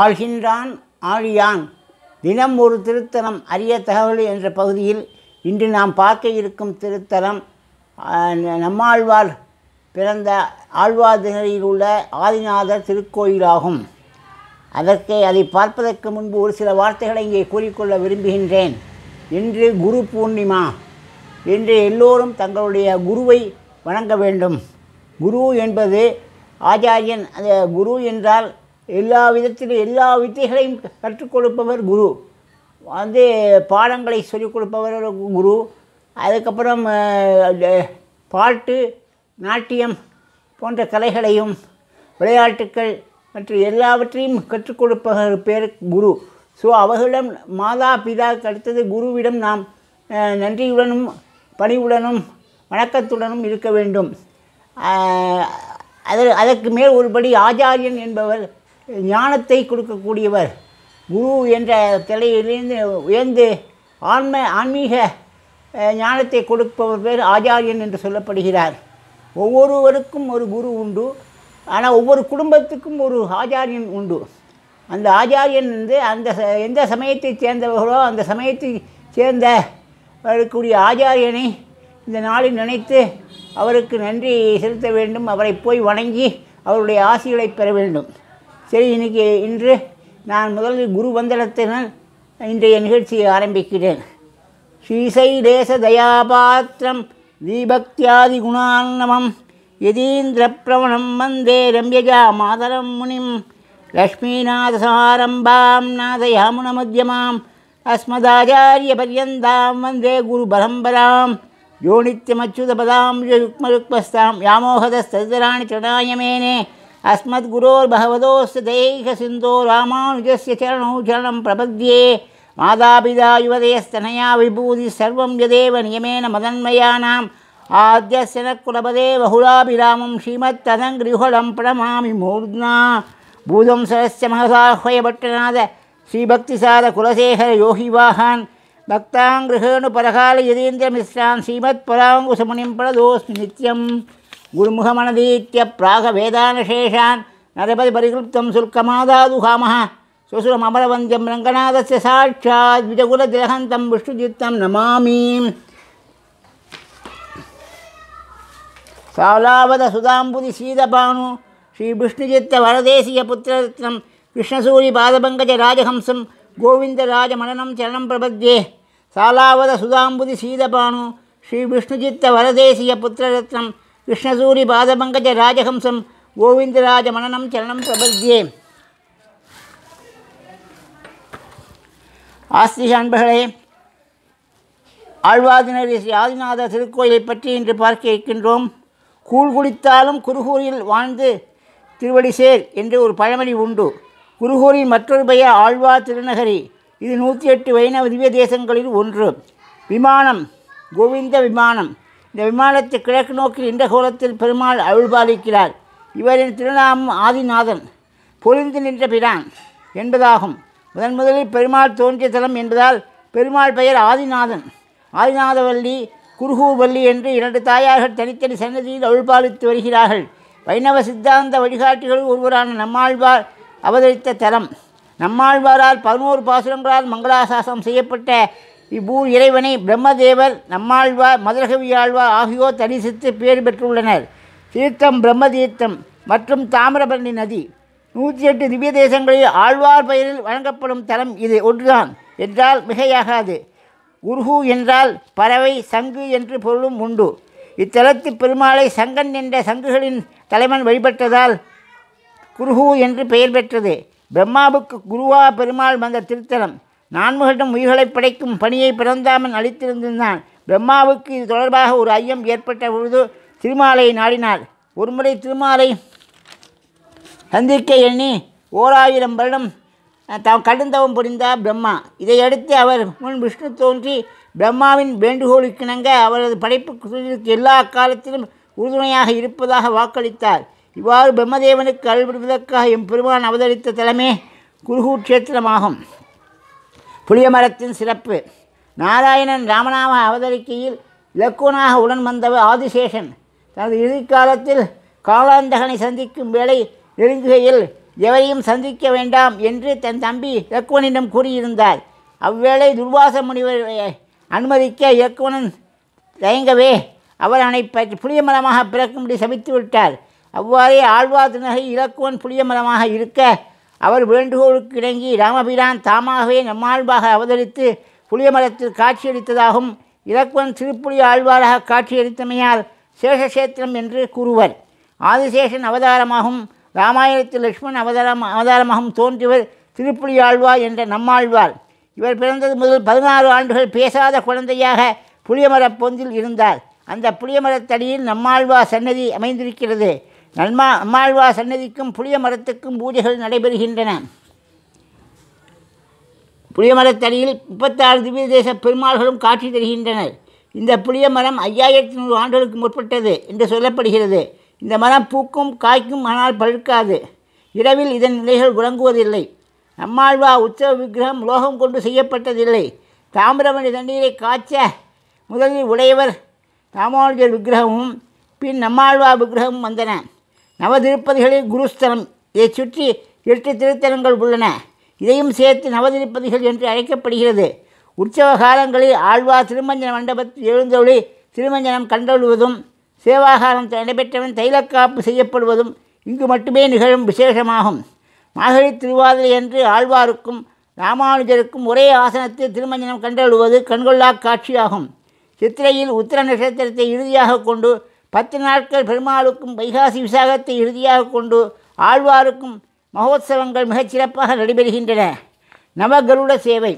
ஆழ்கின்றான் ஆழியான் தினம் ஒரு திருத்தலம் அரிய தகவல் என்ற பகுதியில் இன்று நாம் பார்க்க இருக்கும் திருத்தலம் நம்மாழ்வார் பிறந்த ஆழ்வார்தினரில் உள்ள ஆதிநாதர் திருக்கோயிலாகும் அதற்கு அதை பார்ப்பதற்கு முன்பு ஒரு சில வார்த்தைகளை இங்கே கூறிக்கொள்ள விரும்புகின்றேன் இன்று குரு பூர்ணிமா இன்று எல்லோரும் தங்களுடைய குருவை வணங்க வேண்டும் குரு என்பது ஆச்சாரியன் குரு என்றால் எல்லா விதத்திலும் எல்லா வித்தைகளையும் கற்றுக் கொடுப்பவர் குரு வந்து பாடங்களை சொல்லிக் கொடுப்பவர் குரு அதுக்கப்புறம் பாட்டு நாட்டியம் போன்ற கலைகளையும் விளையாட்டுக்கள் மற்றும் எல்லாவற்றையும் கற்றுக் கொடுப்பவர் பேர் குரு ஸோ அவர்களிடம் மாதா பிதா அடுத்தது குருவிடம் நாம் நன்றியுடனும் பணிவுடனும் வணக்கத்துடனும் இருக்க வேண்டும் அதற்கு மேல் ஒருபடி ஆச்சாரியன் என்பவர் ஞானத்தை கொடுக்கக்கூடியவர் குரு என்ற தலையிலிருந்து உயர்ந்து ஆன்ம ஆன்மீக ஞானத்தை கொடுப்பவர் பேர் ஆச்சாரியன் என்று சொல்லப்படுகிறார் ஒவ்வொருவருக்கும் ஒரு குரு உண்டு ஆனால் ஒவ்வொரு குடும்பத்துக்கும் ஒரு ஆச்சாரியன் உண்டு அந்த ஆச்சாரியன் வந்து அந்த எந்த சமயத்தை சேர்ந்தவர்களோ அந்த சமயத்தை சேர்ந்த இருக்கக்கூடிய ஆச்சாரியனை இந்த நாளில் நினைத்து அவருக்கு நன்றி செலுத்த வேண்டும் அவரை போய் வணங்கி அவருடைய ஆசிகளை பெற வேண்டும் சரி இன்றைக்கி இன்று நான் முதலில் குரு வந்தளத்தினால் இன்றைய நிகழ்ச்சியை ஆரம்பிக்கிறேன் ஸ்ரீசை தேச தயாபாத்திரம் தீபக்தியாதி குணாநமம் யதீந்திர பிரவணம் வந்தே ரம்யஜா மாதரம் முனிம் நாதயாமுன மத்தியமாம் அஸ்மதாச்சாரிய பரியந்தாம் வந்தே குரு பரம்பராம் யோனித்யமச்சுதபதாம் யுக்மருக்மஸ்தாம் யாமோகதஸ்தராணி சடாயமேனே अस्मद्गुरोर्भगवतोस्य दैहिकसिन्धो रामानुजस्य चरणौ चरणं प्रपद्ये मातापिता युवदयस्तनया विभूतिः सर्वं यदेव नियमेन मदन्मयानाम् आद्यस्य न कुलपदे बहुलाभिरामं श्रीमत्तदङ्गृहुलं प्रणमामि मूर्ध्ना भूतं सरस्य महसाह्वयभट्टनाद श्रीभक्तिसारकुलशेखरयोहिवाहान् भक्ताङ्गृहेणुपरकालयतीन्द्रमिश्रान् श्रीमत्पराङ्कुशमुनिं प्रदोऽस्मि नित्यम् प्राग प्रागवेदानशेषान् नरपति परिकल्प्तं शुल्कमादादुहामः श्वशुरममरवन्द्यं रङ्गनाथस्य साक्षात् विजगुलतिलहन्तं विष्णुचित्तं नमामि सालावधसुधाम्बुधि सीदपानु श्रीविष्णुचित्तवरदेशीयपुत्ररत्नं कृष्णसूरिपादपङ्कजराजहंसं गोविन्दराजमननं चरणं प्रपद्ये सालावधसुधाम्बुधि सीदपानु श्रीविष्णुचित्तवरदेशीयपुत्ररत्नं கிருஷ்ணசூரி பாதபங்கஜ ராஜஹம்சம் கோவிந்தராஜ மனநம் சலனம் பிரபத்யே ஆஸ்திக அன்பர்களே ஆழ்வாதினர் ஸ்ரீ ஆதிநாத திருக்கோயிலை பற்றி இன்று பார்க்க இருக்கின்றோம் கூழ் குடித்தாலும் குருகூரில் வாழ்ந்து திருவடிசேர் என்று ஒரு பழமொழி உண்டு குருகூரின் மற்றொரு பெயர் ஆழ்வார் திருநகரி இது நூற்றி எட்டு வைணவ திவ்ய தேசங்களில் ஒன்று விமானம் கோவிந்த விமானம் இந்த விமானத்தை கிழக்கு நோக்கி நின்ற கோலத்தில் பெருமாள் அருள்பாலிக்கிறார் இவரின் திருநாமம் ஆதிநாதன் பொழிந்து நின்ற பிரான் என்பதாகும் முதன் முதலில் பெருமாள் தோன்றிய தலம் என்பதால் பெருமாள் பெயர் ஆதிநாதன் ஆதிநாதவல்லி குருகூவல்லி என்று இரண்டு தாயார்கள் தனித்தனி சன்னதியில் அவிழ்பாலித்து வருகிறார்கள் வைணவ சித்தாந்த வழிகாட்டிகளில் ஒருவரான நம்மாழ்வார் அவதரித்த தலம் நம்மாழ்வாரால் பதினோரு பாசுரங்களால் மங்களாசாசம் செய்யப்பட்ட இவ்வூர் இறைவனை பிரம்மதேவர் நம்மாழ்வார் மதுரகவி ஆழ்வார் ஆகியோர் தரிசித்து பேர் பெற்றுள்ளனர் தீர்த்தம் பிரம்மதீர்த்தம் மற்றும் தாமிரபரணி நதி நூற்றி எட்டு திவ்ய தேசங்களில் ஆழ்வார் பெயரில் வழங்கப்படும் தலம் இது ஒன்றுதான் என்றால் மிகையாகாது உருகு என்றால் பறவை சங்கு என்று பொருளும் உண்டு இத்தலத்து பெருமாளை சங்கன் என்ற சங்குகளின் தலைவன் வழிபட்டதால் குருகு என்று பெயர் பெற்றது பிரம்மாவுக்கு குருவா பெருமாள் வந்த திருத்தலம் நான்முகளிடம் உயிர்களை படைக்கும் பணியை பிறந்தாமன் அளித்திருந்திருந்தான் பிரம்மாவுக்கு இது தொடர்பாக ஒரு ஐயம் ஏற்பட்ட பொழுது திருமாலையை நாடினார் ஒருமுறை திருமாலை சந்திக்க எண்ணி ஓராயிரம் வருடம் தாம் கடுந்தவம் புரிந்தார் பிரம்மா இதையடுத்து அவர் முன் விஷ்ணு தோன்றி பிரம்மாவின் வேண்டுகோளுக்கிணங்க அவரது படைப்பு எல்லா காலத்திலும் உறுதுணையாக இருப்பதாக வாக்களித்தார் இவ்வாறு பிரம்மதேவனுக்கு எம் பெருமான் அவதரித்த தலைமே குருகூட்சேத்திரமாகும் புளிய மரத்தின் சிறப்பு நாராயணன் ராமநாம அவதரிக்கையில் இலக்குவனாக உடன் வந்தவர் ஆதிசேஷன் தனது இறுதிக்காலத்தில் காலாந்தகனை சந்திக்கும் வேளை நெருங்குகையில் எவரையும் சந்திக்க வேண்டாம் என்று தன் தம்பி இலக்குவனிடம் கூறியிருந்தார் அவ்வேளை துர்வாச முனிவர் அனுமதிக்க இலக்குவனன் தயங்கவே அவர் அவனை பற்றி புளியமரமாக பிறக்கும்படி சபித்து விட்டார் அவ்வாறே ஆழ்வார் நகை இலக்குவன் புளியமரமாக இருக்க அவர் வேண்டுகோளுக்கு இணங்கி ராமபிரான் தாமாகவே நம்மாழ்வாக அவதரித்து புளியமரத்தில் காட்சியளித்ததாகவும் இலக்குவன் திருப்புலி ஆழ்வாராக காட்சியளித்தமையால் சேஷசேத்திரம் என்று கூறுவர் ஆதிசேஷன் அவதாரமாகவும் ராமாயணத்தில் லக்ஷ்மண் அவதாரம் அவதாரமாகவும் தோன்றியவர் திருப்புலி ஆழ்வார் என்ற நம்மாழ்வார் இவர் பிறந்தது முதல் பதினாறு ஆண்டுகள் பேசாத குழந்தையாக புளியமரப் பொந்தில் இருந்தார் அந்த புளியமரத்தடியில் நம்மாழ்வார் சன்னதி அமைந்திருக்கிறது நன்மா அம்மாழ்வா சன்னதிக்கும் புளிய மரத்துக்கும் பூஜைகள் நடைபெறுகின்றன புளிய மரத்தடியில் முப்பத்தாறு திவ்ய தேச பெருமாள்களும் காட்சி தருகின்றனர் இந்த புளிய மரம் ஐயாயிரத்தி நூறு ஆண்டுகளுக்கு முற்பட்டது என்று சொல்லப்படுகிறது இந்த மரம் பூக்கும் காய்க்கும் ஆனால் பழுக்காது இரவில் இதன் நிலைகள் உறங்குவதில்லை நம்மாழ்வா உற்சவ விக்கிரகம் லோகம் கொண்டு செய்யப்பட்டதில்லை தாமிரவணி தண்ணீரை காய்ச்ச முதலில் உடையவர் ராமானுஜர் விக்கிரகமும் பின் நம்மாழ்வா விக்கிரகமும் வந்தன நவதிருப்பதிகளில் குருஸ்தலம் இதை சுற்றி எட்டு திருத்தலங்கள் உள்ளன இதையும் சேர்த்து நவதிருப்பதிகள் என்று அழைக்கப்படுகிறது உற்சவ காலங்களில் ஆழ்வார் திருமஞ்சன மண்டபத்தில் எழுந்தொழி திருமஞ்சனம் கண்டொழுவதும் சேவாகாரம் நடைபெற்றவன் தைலக்காப்பு செய்யப்படுவதும் இங்கு மட்டுமே நிகழும் விசேஷமாகும் மாதிரி திருவாதிரை என்று ஆழ்வாருக்கும் ராமானுஜருக்கும் ஒரே ஆசனத்தில் திருமஞ்சனம் கண்டழுவது கண்கொள்ளா காட்சியாகும் சித்திரையில் உத்திர நட்சத்திரத்தை இறுதியாக கொண்டு பத்து நாட்கள் பெருமாளுக்கும் வைகாசி விசாகத்தை இறுதியாக கொண்டு ஆழ்வாருக்கும் மகோத்சவங்கள் மிகச்சிறப்பாக நடைபெறுகின்றன நவகருட சேவை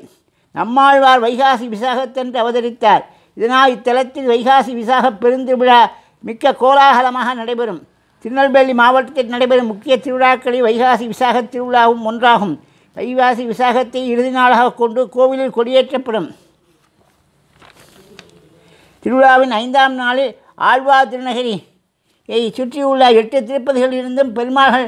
நம்மாழ்வார் வைகாசி விசாகத்தென்று அவதரித்தார் இதனால் இத்தலத்தில் வைகாசி விசாக பெருந்திருவிழா மிக்க கோலாகலமாக நடைபெறும் திருநெல்வேலி மாவட்டத்தில் நடைபெறும் முக்கிய திருவிழாக்களில் வைகாசி விசாக திருவிழாவும் ஒன்றாகும் வைகாசி விசாகத்தை இறுதி நாளாக கொண்டு கோவிலில் கொடியேற்றப்படும் திருவிழாவின் ஐந்தாம் நாளில் ஆழ்வார் திருநகரி சுற்றியுள்ள எட்டு திருப்பதிகளிலிருந்தும் பெருமாள்கள்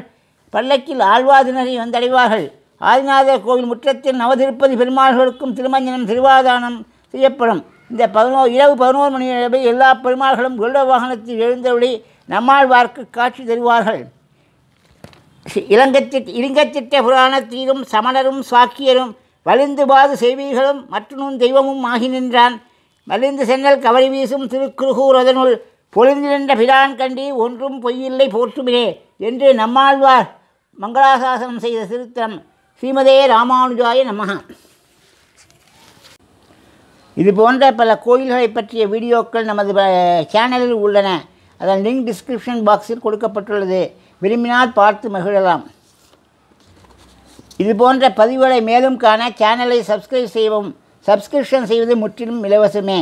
பல்லக்கில் ஆழ்வார் திருநகரி வந்தடைவார்கள் ஆதிநாதர் கோவில் முற்றத்தில் நவதிருப்பதி பெருமாள்களுக்கும் திருமஞ்சனம் திருவாதானம் செய்யப்படும் இந்த பதினோ இரவு பதினோரு மணி அளவில் எல்லா பெருமாள்களும் குருட வாகனத்தில் எழுந்தபடி நம்மாழ்வார்க்கு காட்சி தருவார்கள் இலங்கை இலிங்கத்திட்ட புராணத்திலும் சமணரும் சாக்கியரும் வலிந்து பாது செய்வீர்களும் மற்றும் தெய்வமும் ஆகி நின்றான் மலிந்து சென்னல் கவரி வீசும் திருக்குறுகூரதனுள் பொழிந்து நின்ற பிரான் கண்டி ஒன்றும் பொய்யில்லை போற்றுமிலே என்று நம்மாழ்வார் மங்களாசாசனம் செய்த திருத்தம் ஸ்ரீமதே ராமானுஜாய நமகா இது போன்ற பல கோயில்களை பற்றிய வீடியோக்கள் நமது சேனலில் உள்ளன அதன் லிங்க் டிஸ்கிரிப்ஷன் பாக்ஸில் கொடுக்கப்பட்டுள்ளது விரும்பினால் பார்த்து மகிழலாம் இது போன்ற பதிவுகளை மேலும் காண சேனலை சப்ஸ்கிரைப் செய்யவும் சப்ஸ்கிரிப்ஷன் செய்வது முற்றிலும் இலவசமே